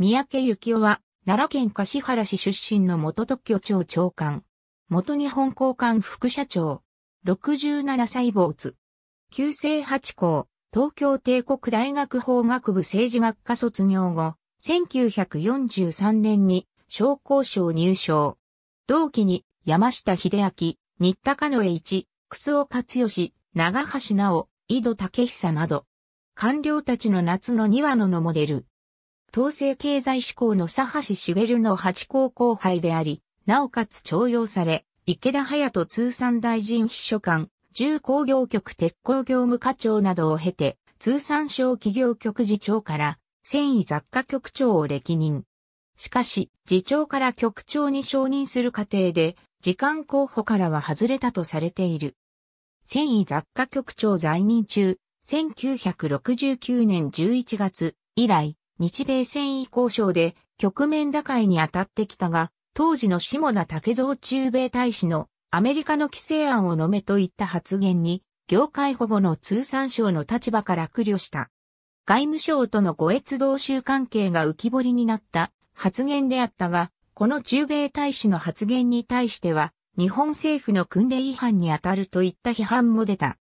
三宅幸雄は、奈良県柏原市出身の元特許庁長官。元日本交換副社長。67歳坊津。旧制八校、東京帝国大学法学部政治学科卒業後、1943年に商工省入省。同期に山下秀明、新田カ江一、楠尾勝義、長橋直、井戸武久など、官僚たちの夏の庭野のモデル、統制経済志向の佐橋茂の八高後輩であり、なおかつ徴用され、池田隼人通産大臣秘書官、重工業局鉄鋼業務課長などを経て、通産省企業局次長から、繊維雑貨局長を歴任。しかし、次長から局長に承認する過程で、時間候補からは外れたとされている。繊維雑貨局長在任中、1969年11月以来、日米戦意交渉で局面打開に当たってきたが、当時の下田武蔵駐米大使のアメリカの規制案をのめといった発言に、業界保護の通産省の立場から苦慮した。外務省との護越同州関係が浮き彫りになった発言であったが、この中米大使の発言に対しては、日本政府の訓令違反に当たるといった批判も出た。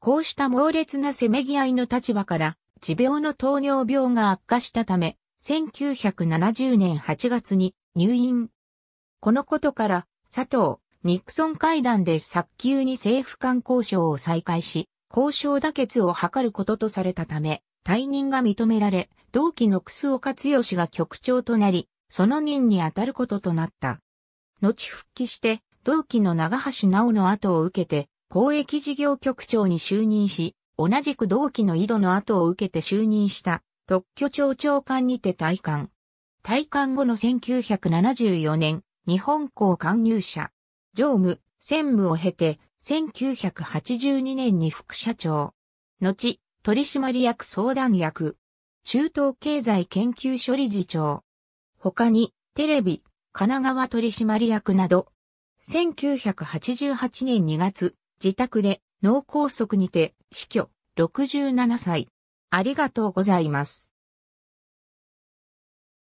こうした猛烈なせめぎ合いの立場から、持病の糖尿病が悪化したため、1970年8月に入院。このことから、佐藤、ニクソン会談で早急に政府間交渉を再開し、交渉妥結を図ることとされたため、退任が認められ、同期の楠岡剛が局長となり、その任に当たることとなった。後復帰して、同期の長橋直の後を受けて、公益事業局長に就任し、同じく同期の井戸の後を受けて就任した特許庁長官にて退官。退官後の1974年、日本港勧入社、常務、専務を経て、1982年に副社長、後、取締役相談役、中東経済研究所理事長、他に、テレビ、神奈川取締役など、1988年2月、自宅で脳梗塞にて死去。67歳。ありがとうございます。